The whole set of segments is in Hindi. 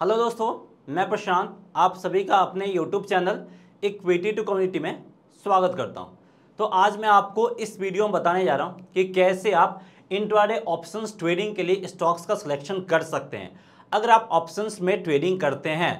हेलो दोस्तों मैं प्रशांत आप सभी का अपने YouTube channel equity to community में स्वागत करता हूं तो आज मैं आपको इस वीडियो में बताने जा रहा हूं कि कैसे आप इंट्राडे ऑप्शंस ट्रेडिंग के लिए स्टॉक्स का सिलेक्शन कर सकते हैं अगर आप ऑप्शंस में ट्रेडिंग करते हैं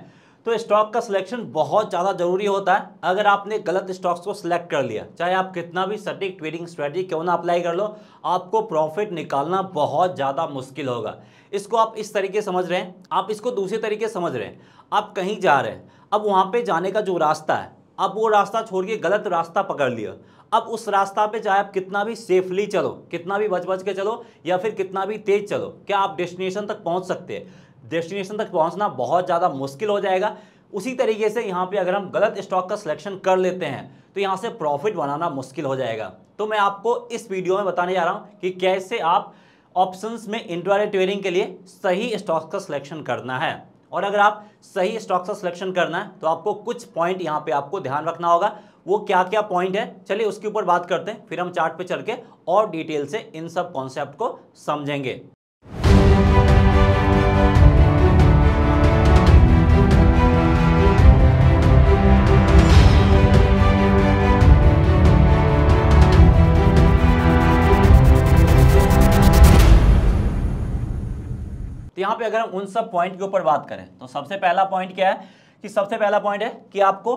तो स्टॉक का सिलेक्शन बहुत ज़्यादा जरूरी होता है अगर आपने गलत स्टॉक्स को सिलेक्ट कर लिया चाहे आप कितना भी सटीक ट्रेडिंग स्ट्रेटजी क्यों ना अप्लाई कर लो आपको प्रॉफिट निकालना बहुत ज़्यादा मुश्किल होगा इसको आप इस तरीके समझ रहे हैं आप इसको दूसरे तरीके समझ रहे हैं आप कहीं जा रहे हैं अब वहाँ पर जाने का जो रास्ता है अब वो रास्ता छोड़ के गलत रास्ता पकड़ लिया अब उस रास्ता पे चाहे आप कितना भी सेफली चलो कितना भी बच बच के चलो या फिर कितना भी तेज चलो क्या आप डेस्टिनेशन तक पहुंच सकते हैं डेस्टिनेशन तक पहुंचना बहुत ज़्यादा मुश्किल हो जाएगा उसी तरीके से यहाँ पे अगर हम गलत स्टॉक का सिलेक्शन कर लेते हैं तो यहाँ से प्रॉफिट बनाना मुश्किल हो जाएगा तो मैं आपको इस वीडियो में बताने जा रहा हूँ कि कैसे आप ऑप्शंस में इंटरवाले ट्रेडिंग के लिए सही स्टॉक का सिलेक्शन करना है और अगर आप सही स्टॉक का सिलेक्शन करना है तो आपको कुछ पॉइंट यहाँ पर आपको ध्यान रखना होगा वो क्या क्या पॉइंट है चलिए उसके ऊपर बात करते हैं फिर हम चार्ट पे चल के और डिटेल से इन सब कॉन्सेप्ट को समझेंगे यहां पे अगर हम उन सब पॉइंट के ऊपर बात करें तो सबसे पहला पॉइंट क्या है कि सबसे पहला पॉइंट है कि आपको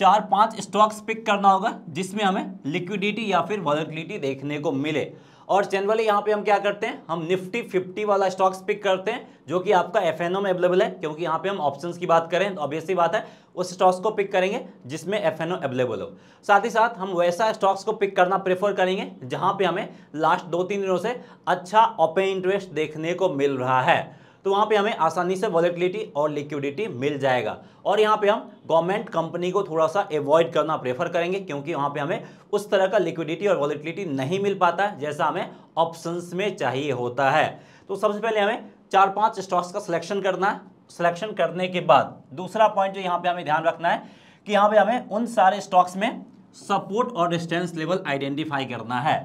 चार पांच स्टॉक्स पिक करना होगा जिसमें हमें लिक्विडिटी या फिर वॉलिटिलिटी देखने को मिले और जनरली यहाँ पे हम क्या करते हैं हम निफ्टी फिफ्टी वाला स्टॉक्स पिक करते हैं जो कि आपका एफ में अवेलेबल है क्योंकि यहाँ पे हम ऑप्शंस की बात करें तो ऑब्वियसली बात है उस स्टॉक्स को पिक करेंगे जिसमें एफ अवेलेबल हो साथ ही साथ हम वैसा स्टॉक्स को पिक करना प्रेफर करेंगे जहाँ पे हमें लास्ट दो तीन दिनों से अच्छा ओपन इंटरेस्ट देखने को मिल रहा है तो वहाँ पे हमें आसानी से वॉलेटिलिटी और लिक्विडिटी मिल जाएगा और यहाँ पे हम गवर्नमेंट कंपनी को थोड़ा सा एवॉइड करना प्रेफर करेंगे क्योंकि वहाँ पे हमें उस तरह का लिक्विडिटी और वॉलेटिलिटी नहीं मिल पाता जैसा हमें ऑप्शंस में चाहिए होता है तो सबसे पहले हमें चार पाँच स्टॉक्स का सिलेक्शन करना है सिलेक्शन करने के बाद दूसरा पॉइंट जो यहाँ पे हमें ध्यान रखना है कि यहाँ पे हमें उन सारे स्टॉक्स में सपोर्ट और डिस्टेंस लेवल आइडेंटिफाई करना है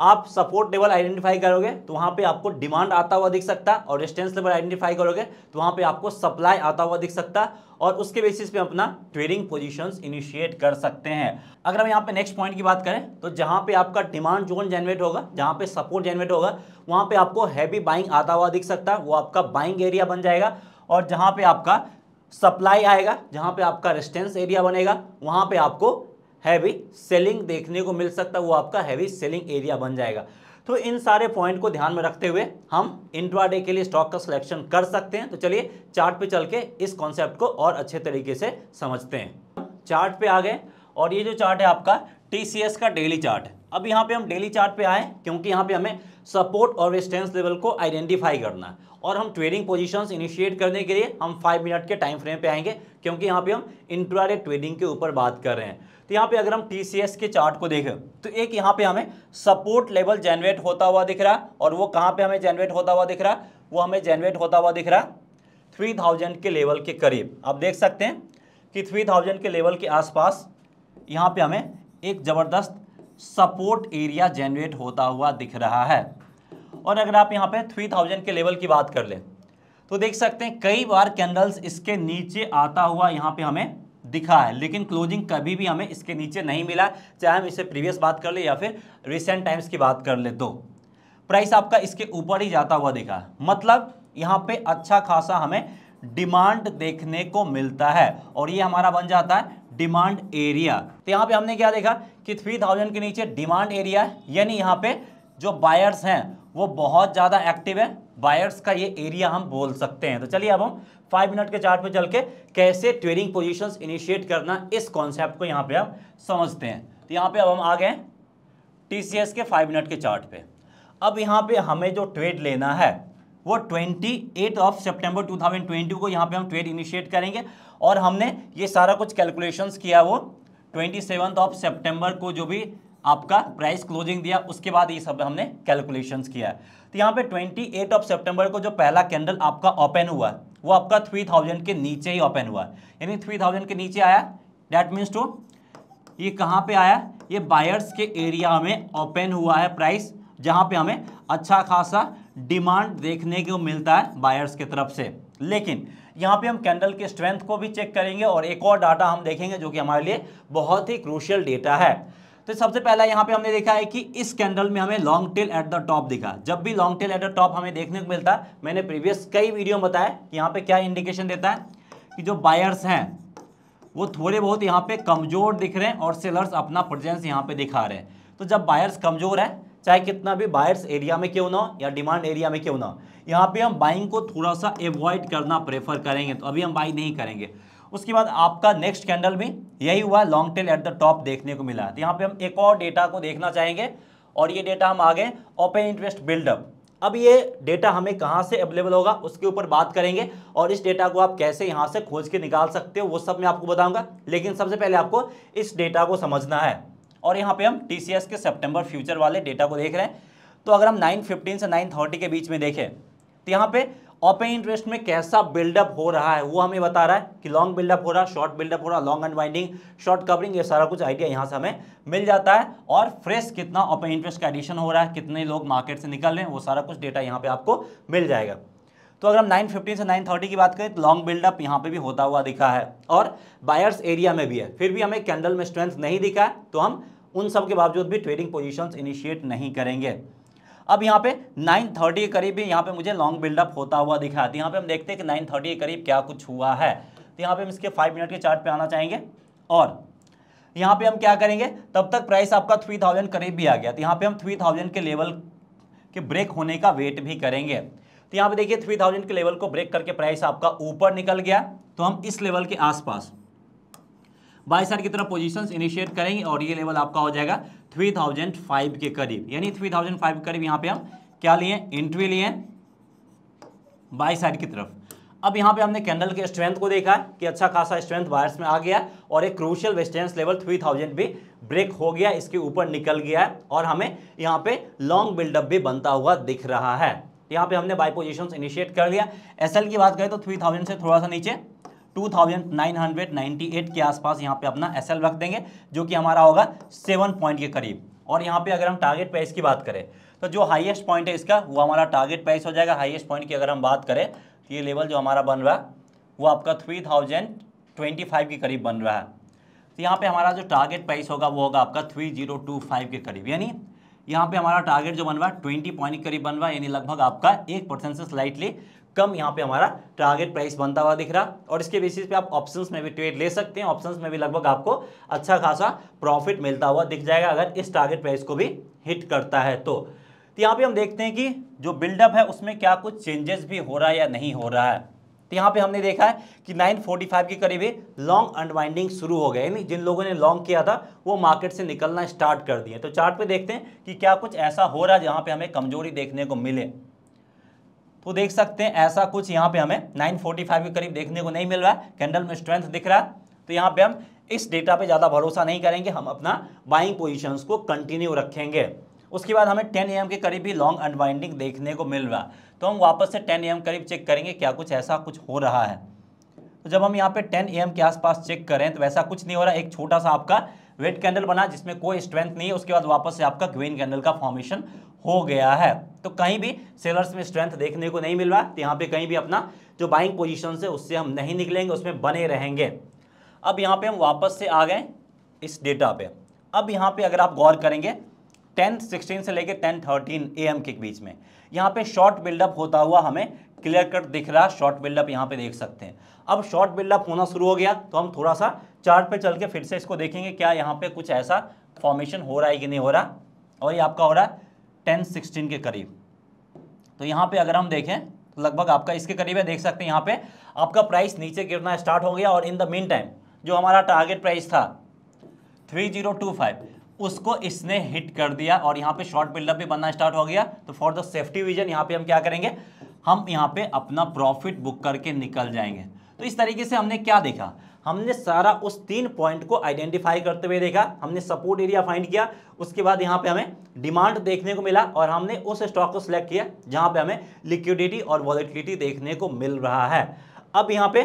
आप सपोर्ट लेवल आइडेंटिफाई करोगे तो वहाँ पे आपको डिमांड आता हुआ दिख सकता और रेस्टेंस लेवल आइडेंटिफाई करोगे तो वहाँ पे आपको सप्लाई आता हुआ दिख सकता और उसके बेसिस पे अपना ट्रेडिंग पोजीशंस इनिशिएट कर सकते हैं अगर हम यहाँ पे नेक्स्ट पॉइंट की बात करें तो जहाँ पे आपका डिमांड जोन जनरेट होगा जहाँ पे सपोर्ट जनरेट होगा वहाँ पर आपको हैवी बाइंग आता हुआ दिख सकता है वो आपका बाइंग एरिया बन जाएगा और जहाँ पे आपका सप्लाई आएगा जहाँ पे आपका रेस्टेंस एरिया बनेगा वहाँ पे आपको हैवी सेलिंग देखने को मिल सकता है वो आपका हैवी सेलिंग एरिया बन जाएगा तो इन सारे पॉइंट को ध्यान में रखते हुए हम इंट्राडे के लिए स्टॉक का सिलेक्शन कर सकते हैं तो चलिए चार्ट पे चल के इस कॉन्सेप्ट को और अच्छे तरीके से समझते हैं चार्ट पे आ गए और ये जो चार्ट है आपका टी का डेली चार्ट अब यहाँ पे हम डेली चार्ट पे आए क्योंकि यहाँ पे हमें सपोर्ट और रेस्टेंस लेवल को आइडेंटिफाई करना और हम ट्रेडिंग पोजीशंस इनिशिएट करने के लिए हम फाइव मिनट के टाइम फ्रेम पे आएंगे क्योंकि यहाँ पे हम इंट्राडे ट्रेडिंग के ऊपर बात कर रहे हैं तो यहाँ पे अगर हम टी के चार्ट को देखें तो एक यहाँ पे हमें सपोर्ट लेवल जनरेट होता हुआ दिख रहा और वो कहाँ पे हमें जनरेट होता हुआ दिख रहा वो हमें जनरेट होता हुआ दिख रहा थ्री थाउजेंड के लेवल के करीब आप देख सकते हैं कि थ्री थाउजेंड के लेवल के आसपास यहाँ पर हमें एक ज़बरदस्त सपोर्ट एरिया जनरेट होता हुआ दिख रहा है और अगर आप यहाँ पे 3000 के लेवल की बात कर ले तो देख सकते हैं कई बार कैंडल्स इसके नीचे आता हुआ यहाँ पे हमें दिखा है लेकिन क्लोजिंग कभी भी हमें इसके नीचे नहीं मिला चाहे हम इसे प्रीवियस बात कर ले या फिर रिसेंट टाइम्स की बात कर ले तो प्राइस आपका इसके ऊपर ही जाता हुआ दिखा मतलब यहाँ पे अच्छा खासा हमें डिमांड देखने को मिलता है और ये हमारा बन जाता है डिमांड एरिया तो यहाँ पे हमने क्या देखा कि थ्री थाउजेंड के नीचे डिमांड एरिया है यानी यहाँ पे जो बायर्स हैं वो बहुत ज़्यादा एक्टिव है बायर्स का ये एरिया हम बोल सकते हैं तो चलिए अब हम फाइव मिनट के चार्ट पे चल के कैसे ट्रेडिंग पोजीशंस इनिशिएट करना इस कॉन्सेप्ट को यहाँ पे हम समझते हैं तो यहाँ पे अब हम आ गए टी के फाइव मिनट के चार्ट पे अब यहाँ पे हमें जो ट्रेड लेना है वो 28 ऑफ सितंबर 2020 को यहाँ पे हम ट्रेड इनिशिएट करेंगे और हमने ये सारा कुछ कैलकुलेशंस किया वो ट्वेंटी सेवन्थ ऑफ सेप्टेम्बर को जो भी आपका प्राइस क्लोजिंग दिया उसके बाद ये सब हमने कैलकुलेशन किया है तो यहाँ पे 28 ऑफ सितंबर को जो पहला कैंडल आपका ओपन हुआ वो आपका 3000 के नीचे ही ओपन हुआ यानी 3000 के नीचे आया डैट मीन्स टू ये कहाँ पे आया ये बायर्स के एरिया में ओपन हुआ है प्राइस जहाँ पे हमें अच्छा खासा डिमांड देखने को मिलता है बायर्स की तरफ से लेकिन यहाँ पे हम कैंडल के स्ट्रेंथ को भी चेक करेंगे और एक और डाटा हम देखेंगे जो कि हमारे लिए बहुत ही क्रूशियल डेटा है तो सबसे पहला यहाँ पे हमने देखा है कि इस कैंडल में हमें long tail at the top दिखा जब भी long tail at the top हमें देखने को मिलता है मैंने प्रीवियस कई वीडियो में बताया कि यहाँ पे क्या इंडिकेशन देता है कि जो बायर्स हैं वो थोड़े बहुत यहाँ पे कमजोर दिख रहे हैं और सेलर्स अपना प्रजेंस यहाँ पे दिखा रहे हैं तो जब बायर्स कमजोर है चाहे कितना भी बायर्स एरिया में क्यों ना हो या डिमांड एरिया में क्यों ना हो यहाँ पे हम बाइंग को थोड़ा सा एवॉइड करना प्रेफर करेंगे तो अभी हम बाई नहीं करेंगे उसके बाद आपका नेक्स्ट कैंडल में यही हुआ long tail at the top देखने को मिला तो यहाँ पे हम एक और डेटा को देखना चाहेंगे और ये डेटा हम आगे ओपन इंटरेस्ट बिल्डअप अब ये डेटा हमें कहाँ से अवेलेबल होगा उसके ऊपर बात करेंगे और इस डेटा को आप कैसे यहाँ से खोज के निकाल सकते हो वो सब मैं आपको बताऊँगा लेकिन सबसे पहले आपको इस डेटा को समझना है और यहाँ पे हम टी के सितंबर फ्यूचर वाले डेटा को देख रहे हैं तो अगर हम 9:15 से 9:30 के बीच में देखें तो यहाँ पे ओपन इंटरेस्ट में कैसा बिल्डअप हो रहा है वो हमें बता रहा है कि लॉन्ग बिल्डअप हो रहा है शॉर्ट बिल्डअप हो रहा है लॉन्ग अनवाइंडिंग शॉर्ट कवरिंग ये सारा कुछ आइडिया यहाँ से हमें मिल जाता है और फ्रेश कितना ओपन इंटरेस्ट का एडिशन हो रहा है कितने लोग मार्केट से निकल रहे हैं वो सारा कुछ डेटा यहाँ पे आपको मिल जाएगा तो अगर हम 915 से 930 की बात करें तो लॉन्ग बिल्डअप यहाँ पे भी होता हुआ दिखा है और बायर्स एरिया में भी है फिर भी हमें कैंडल में स्ट्रेंथ नहीं दिखा है तो हम उन सब के बावजूद भी ट्रेडिंग पोजीशंस इनिशिएट नहीं करेंगे अब यहाँ पे 9:30 के करीब भी यहाँ पे मुझे लॉन्ग बिल्डअप होता हुआ दिखाया तो यहाँ पे हम देखते हैं कि 9:30 के करीब क्या कुछ हुआ है तो यहाँ पे हम इसके फाइव मिनट के चार्ट पे आना चाहेंगे और यहाँ पे हम क्या करेंगे तब तक प्राइस आपका थ्री थाउजेंड करीब भी आ गया तो यहाँ पे हम थ्री थाउजेंड के लेवल के ब्रेक होने का वेट भी करेंगे तो यहाँ पे देखिए थ्री थाउजेंड के लेवल को ब्रेक करके प्राइस आपका ऊपर निकल गया तो हम इस लेवल के आसपास बाई की तरफ पोजीशंस इनिशिएट करेंगे और ये लेवल आपका हो जाएगा थ्री थाउजेंड फाइव के करीब यानी थ्री थाउजेंड फाइव के करीब यहाँ पे हम क्या लिए इंट्री लिए बाई साइड की तरफ अब यहाँ पे हमने कैंडल के स्ट्रेंथ को देखा है कि अच्छा खासा स्ट्रेंथ वायर्स में आ गया है और एक क्रूशियल वेस्टेंस लेवल 3000 भी ब्रेक हो गया इसके ऊपर निकल गया है और हमें यहाँ पे लॉन्ग बिल्डअप भी बनता हुआ दिख रहा है यहाँ पे हमने बाई पोजिशन इनिशिएट कर लिया एसएल की बात करें तो 3000 से थोड़ा सा नीचे 2998 के आसपास यहाँ पे अपना एस रख देंगे जो कि हमारा होगा सेवन पॉइंट के करीब और यहाँ पे अगर हम टारगेट प्राइस की बात करें तो जो हाईएस्ट पॉइंट है इसका वो हमारा टारगेट प्राइस हो जाएगा हाईएस्ट पॉइंट की अगर हम बात करें तो ये लेवल जो हमारा बन रहा है वो आपका थ्री थाउजेंड ट्वेंटी फाइव के करीब बन रहा है तो यहाँ पर हमारा जो टारगेट प्राइस होगा वो होगा आपका थ्री जीरो टू फाइव के करीब यानी यहाँ पे हमारा टारगेट जो बन रहा है ट्वेंटी पॉइंट के करीब बन रहा है यानी लगभग आपका एक परसेंट से स्लाइटली कम यहाँ पे हमारा टारगेट प्राइस बनता हुआ दिख रहा और इसके बेसिस पे आप ऑप्शंस में भी ट्रेड ले सकते हैं ऑप्शंस में भी लगभग आपको अच्छा खासा प्रॉफिट मिलता हुआ दिख जाएगा अगर इस टारगेट प्राइस को भी हिट करता है तो तो यहाँ पे हम देखते हैं कि जो बिल्डअप है उसमें क्या कुछ चेंजेस भी हो रहा है या नहीं हो रहा है तो यहाँ पे हमने देखा है कि 945 के करीब लॉन्ग अनवाइंडिंग शुरू हो गए यानी जिन लोगों ने लॉन्ग किया था वो मार्केट से निकलना स्टार्ट कर दिए तो चार्ट पे देखते हैं कि क्या कुछ ऐसा हो रहा है जहाँ पे हमें कमजोरी देखने को मिले तो देख सकते हैं ऐसा कुछ यहाँ पे हमें 945 के करीब देखने को नहीं मिल रहा है कैंडल में स्ट्रेंथ दिख रहा है तो यहाँ पे हम इस डेटा पे ज़्यादा भरोसा नहीं करेंगे हम अपना बाइंग पोजिशन को कंटिन्यू रखेंगे उसके बाद हमें टेन एम के करीब भी लॉन्ग अनवाइंडिंग देखने को मिल रहा है तो हम वापस से टेन एम करीब चेक करेंगे क्या कुछ ऐसा कुछ हो रहा है तो जब हम यहाँ पे टेन एम के आसपास चेक करें तो वैसा कुछ नहीं हो रहा एक छोटा सा आपका वेट कैंडल बना जिसमें कोई स्ट्रेंथ नहीं है उसके बाद वापस से आपका ग्रीन कैंडल का फॉर्मेशन हो हम्म। गया है तो कहीं भी सेलर्स में स्ट्रेंथ देखने को नहीं मिल रहा तो यहाँ पे कहीं भी अपना जो बाइंग पोजीशन है उससे हम नहीं निकलेंगे उसमें बने रहेंगे अब यहाँ पे हम वापस से आ गए इस डेटा पे अब यहाँ पे अगर आप गौर करेंगे टेन सिक्सटीन से लेकर टेन थर्टीन ए के बीच में यहाँ पे शॉर्ट बिल्डअप होता हुआ हमें क्लियर कट दिख रहा है शॉर्ट बिल्डअप यहाँ पे देख सकते हैं अब शॉर्ट बिल्डअप होना शुरू हो गया तो हम थोड़ा सा चार्ट पे चल के फिर से इसको देखेंगे क्या यहाँ पे कुछ ऐसा फॉर्मेशन हो रहा है कि नहीं हो रहा और ये आपका हो रहा है टेन सिक्सटीन के करीब तो यहाँ पे अगर हम देखें तो लगभग आपका इसके करीब है देख सकते हैं यहाँ पे आपका प्राइस नीचे गिरना स्टार्ट हो गया और इन द मीन टाइम जो हमारा टारगेट प्राइस था थ्री जीरो टू फाइव उसको इसने हिट कर दिया और यहाँ पे शॉर्ट बिल्डअप भी बनना स्टार्ट हो गया तो फॉर द सेफ्टी विजन यहाँ पे हम क्या करेंगे हम यहाँ पे अपना प्रॉफिट बुक करके निकल जाएंगे तो इस तरीके से हमने क्या देखा हमने सारा उस तीन पॉइंट को आइडेंटिफाई करते हुए देखा हमने सपोर्ट एरिया फाइंड किया उसके बाद यहाँ पे हमें डिमांड देखने को मिला और हमने उस स्टॉक को सिलेक्ट किया जहाँ पे हमें लिक्विडिटी और वॉलिटिलिटी देखने को मिल रहा है अब यहाँ पे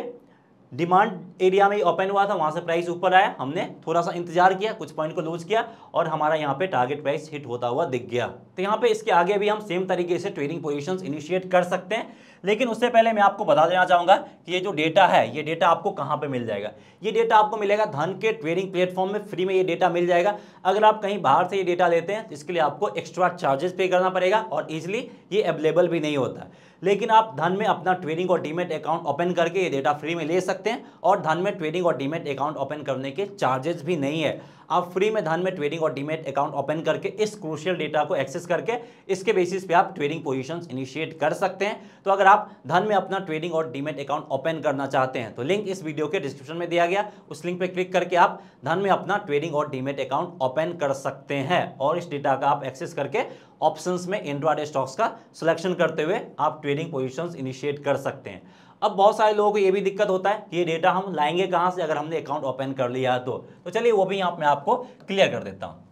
डिमांड एरिया में ओपन हुआ था वहाँ से प्राइस ऊपर आया हमने थोड़ा सा इंतजार किया कुछ पॉइंट को लूज किया और हमारा यहाँ पे टारगेट प्राइस हिट होता हुआ दिख गया तो यहाँ पे इसके आगे भी हम सेम तरीके से ट्रेडिंग पोजीशंस इनिशिएट कर सकते हैं लेकिन उससे पहले मैं आपको बता देना चाहूँगा कि ये जो डेटा है ये डेटा आपको कहाँ पर मिल जाएगा ये डेटा आपको मिलेगा धन के ट्रेडिंग प्लेटफॉर्म में फ्री में ये डेटा मिल जाएगा अगर आप कहीं बाहर से ये डेटा लेते हैं तो इसके लिए आपको एक्स्ट्रा चार्जेस पे करना पड़ेगा और ईजिली ये अवेलेबल भी नहीं होता लेकिन आप धन में अपना ट्रेडिंग और डीमेट अकाउंट ओपन करके ये डेटा फ्री में ले सकते हैं और धन में ट्रेडिंग और डीमेट अकाउंट ओपन करने के चार्जेस भी नहीं है आप फ्री में धन में ट्रेडिंग और डीमेट अकाउंट ओपन करके इस क्रूशियल डेटा को एक्सेस करके इसके बेसिस पे आप ट्रेडिंग पोजीशंस इनिशिएट कर सकते हैं तो अगर आप धन में अपना ट्रेडिंग और डीमेट अकाउंट ओपन करना चाहते हैं तो लिंक इस वीडियो के डिस्क्रिप्शन में दिया गया उस लिंक पर क्लिक करके आप धन में अपना ट्रेडिंग और डीमेट अकाउंट ओपन कर सकते हैं और इस डेटा का आप एक्सेस करके ऑप्शंस में इंट्राडे स्टॉक्स का सिलेक्शन करते हुए आप ट्रेडिंग पोजीशंस इनिशिएट कर सकते हैं अब बहुत सारे लोगों को ये भी दिक्कत होता है कि ये डेटा हम लाएंगे कहाँ से अगर हमने अकाउंट ओपन कर लिया तो तो चलिए वो भी यहाँ मैं आपको क्लियर कर देता हूँ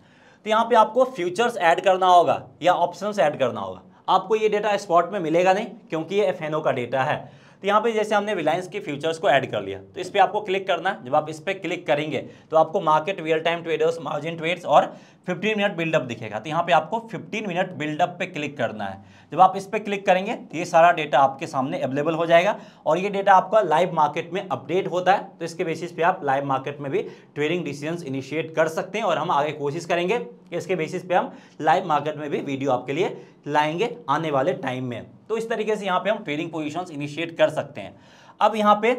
तो यहाँ पे आपको फ्यूचर्स ऐड करना होगा या ऑप्शंस ऐड करना होगा आपको ये डेटा स्पॉट में मिलेगा नहीं क्योंकि ये एफ का डेटा है तो यहाँ पे जैसे हमने रिलायंस के फ्यूचर्स को ऐड कर लिया तो इस पर आपको क्लिक करना है जब आप इस पर क्लिक करेंगे तो आपको market real time traders margin trades और फिफ्टीन मिनट बिल्डअप दिखेगा तो यहाँ पे आपको फिफ्टीन मिनट बिल्डअप पे क्लिक करना है जब आप इस पर क्लिक करेंगे तो ये सारा डेटा आपके सामने अवेलेबल हो जाएगा और ये डेटा आपका लाइव मार्केट में अपडेट होता है तो इसके बेसिस पे आप लाइव मार्केट में भी ट्रेडिंग डिसीजन इनिशिएट कर सकते हैं और हम आगे कोशिश करेंगे इसके बेसिस पे हम लाइव मार्केट में भी वीडियो आपके लिए लाएंगे आने वाले टाइम में तो इस तरीके से यहाँ पे हम ट्रेडिंग पोजिशन इनिशिएट कर सकते हैं अब यहाँ पे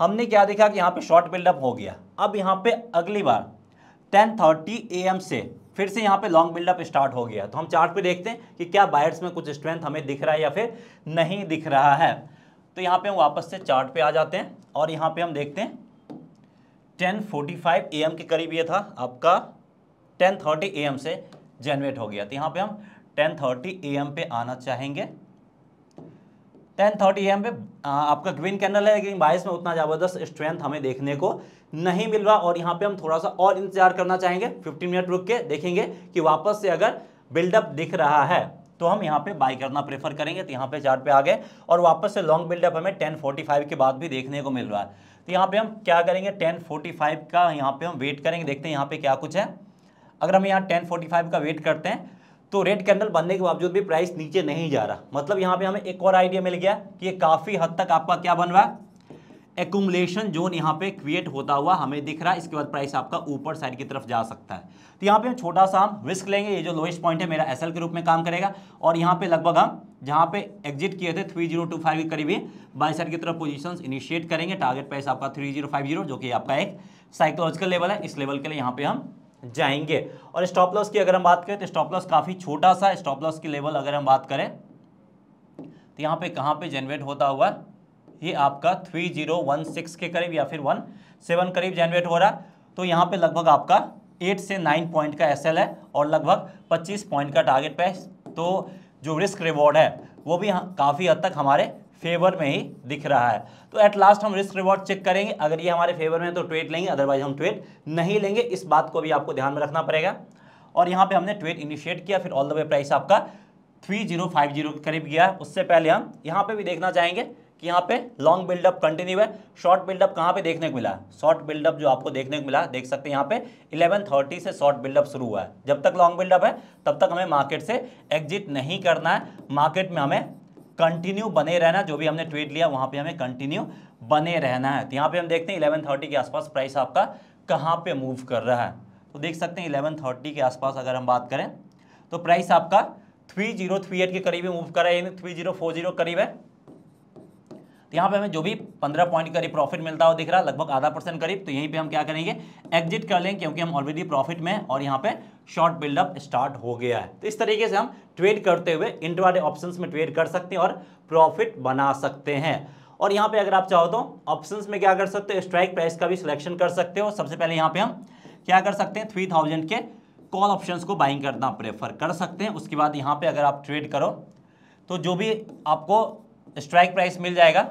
हमने क्या देखा कि यहाँ पे शॉर्ट बिल्डअप हो गया अब यहाँ पे अगली बार टेन थर्टी ए एम से फिर से यहाँ पे लॉन्ग बिल्डअप स्टार्ट हो गया तो हम चार्ट पे देखते हैं कि क्या बायर्स में कुछ स्ट्रेंथ हमें दिख रहा है या फिर नहीं दिख रहा है तो यहाँ पे हम वापस से चार्ट पे आ जाते हैं और यहाँ पे हम देखते हैं ten forty five A M के करीब ये था आपका टेन थर्टी ए एम से जनरेट हो गया तो यहाँ पे हम टेन थर्टी ए एम पे आना चाहेंगे टेन थर्टी एम पे आपका ग्रीन कैंडल है लेकिन बाईस में उतना ज़बरदस्त स्ट्रेंथ हमें देखने को नहीं मिल रहा और यहाँ पे हम थोड़ा सा और इंतजार करना चाहेंगे 15 मिनट रुक के देखेंगे कि वापस से अगर बिल्डअप दिख रहा है तो हम यहाँ पे बाई करना प्रेफर करेंगे तो यहाँ पे चार्ट पे आ गए और वापस से लॉन्ग बिल्डअप हमें फाइव के बाद भी देखने को मिल रहा है तो यहाँ पे हम क्या करेंगे फाइव का यहाँ पे हम वेट करेंगे देखते हैं यहाँ पे क्या कुछ है अगर हम यहाँ फाइव का वेट करते हैं तो रेड कैंडल बनने के बावजूद भी प्राइस नीचे नहीं जा रहा मतलब यहाँ पे हमें एक और आइडिया मिल गया कि ये काफ़ी हद तक आपका क्या बन रहा है एकुमलेशन जोन यहाँ पे क्रिएट होता हुआ हमें दिख रहा है इसके बाद प्राइस आपका ऊपर साइड की तरफ जा सकता है तो यहाँ पे हम छोटा सा हम रिस्क लेंगे ये जो लोएस्ट पॉइंट है मेरा एसएल के रूप में काम करेगा और यहाँ पे लगभग हम जहाँ पे एग्जिट किए थे 3025 के करीब बाई साइड की तरफ पोजिशन इनिशिएट करेंगे टारगेट प्राइस आपका थ्री जो कि आपका एक साइकोलॉजिकल लेवल है इस लेवल के लिए यहाँ पे हम जाएंगे और स्टॉप लॉस की अगर हम बात करें तो स्टॉप लॉस काफ़ी छोटा सा स्टॉप लॉस की लेवल अगर हम बात करें तो यहाँ पे कहाँ पे जनरेट होता हुआ है ये आपका 3016 के करीब या फिर 17 करीब जनरेट हो रहा तो यहाँ पे लगभग आपका 8 से 9 पॉइंट का एसएल है और लगभग 25 पॉइंट का टारगेट पे तो जो रिस्क रिवॉर्ड है वो भी काफ़ी हद तक हमारे फेवर में ही दिख रहा है तो एट लास्ट हम रिस्क रिवॉर्ड चेक करेंगे अगर ये हमारे फेवर में है तो ट्वेट लेंगे अदरवाइज हम ट्वेट नहीं लेंगे इस बात को भी आपको ध्यान में रखना पड़ेगा और यहाँ पे हमने ट्वेट इनिशिएट किया फिर ऑल द वे प्राइस आपका 3050 के करीब गया उससे पहले हम यहाँ पे भी देखना चाहेंगे कि यहाँ पे लॉन्ग बिल्डअप कंटिन्यू है शॉर्ट बिल्डअप कहाँ पे देखने को मिला शॉर्ट बिल्डअप जो आपको देखने को मिला देख सकते हैं यहाँ पे 11:30 से शॉर्ट बिल्डअप शुरू हुआ है जब तक लॉन्ग बिल्डअप है तब तक हमें मार्केट से एग्जिट नहीं करना है मार्केट में हमें कंटिन्यू बने रहना जो भी हमने ट्वीट लिया वहाँ पर हमें कंटिन्यू बने रहना है तो यहाँ पर हम देखते हैं इलेवन के आसपास प्राइस आपका कहाँ पर मूव कर रहा है तो देख सकते हैं इलेवन के आसपास अगर हम बात करें तो प्राइस आपका थ्री जीरो थ्री एट के करीब मूव कर रहा है थ्री जीरो फोर जीरो करीब है तो यहाँ पे हमें जो भी पंद्रह पॉइंट करीब प्रॉफिट मिलता हो दिख रहा है लगभग आधा परसेंट करीब तो यहीं पे हम क्या करेंगे एग्जिट कर लेंगे क्योंकि हम ऑलरेडी प्रॉफिट में और यहाँ पे शॉर्ट बिल्डअप स्टार्ट हो गया है तो इस तरीके से हम ट्रेड करते हुए इंटरवाडे ऑप्शन में ट्रेड कर सकते हैं और प्रॉफिट बना सकते हैं और यहाँ पे अगर आप चाहो तो ऑप्शन में क्या कर सकते हो स्ट्राइक प्राइस का भी सिलेक्शन कर सकते हो सबसे पहले यहाँ पे हम क्या कर सकते हैं थ्री थाउजेंड के कॉल ऑप्शन को बाइंग करना प्रेफर कर सकते हैं उसके बाद यहाँ पे अगर आप ट्रेड करो तो जो भी आपको स्ट्राइक प्राइस मिल जाएगा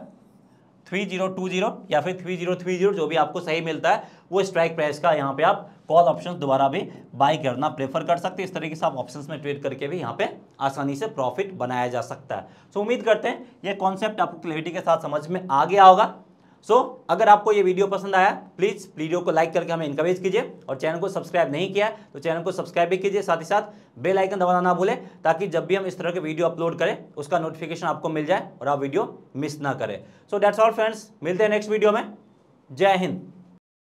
थ्री जीरो टू जीरो या फिर थ्री जीरो थ्री जीरो जो भी आपको सही मिलता है वो स्ट्राइक प्राइस का यहाँ पे आप कॉल ऑप्शन द्वारा भी बाई करना प्रेफर कर सकते हैं इस तरीके से आप ऑप्शंस में ट्रेड करके भी यहाँ पे आसानी से प्रॉफिट बनाया जा सकता है सो so, उम्मीद करते हैं ये कॉन्सेप्ट आपको क्लियरिटी के साथ समझ में आ गया होगा सो so, अगर आपको ये वीडियो पसंद आया प्लीज़ वीडियो को लाइक करके हमें इंकरेज कीजिए और चैनल को सब्सक्राइब नहीं किया तो चैनल को सब्सक्राइब भी कीजिए साथ ही साथ बेल आइकन दबाना ना भूलें ताकि जब भी हम इस तरह के वीडियो अपलोड करें उसका नोटिफिकेशन आपको मिल जाए और आप वीडियो मिस ना करें सो डेट्स ऑल फ्रेंड्स मिलते हैं नेक्स्ट वीडियो में जय हिंद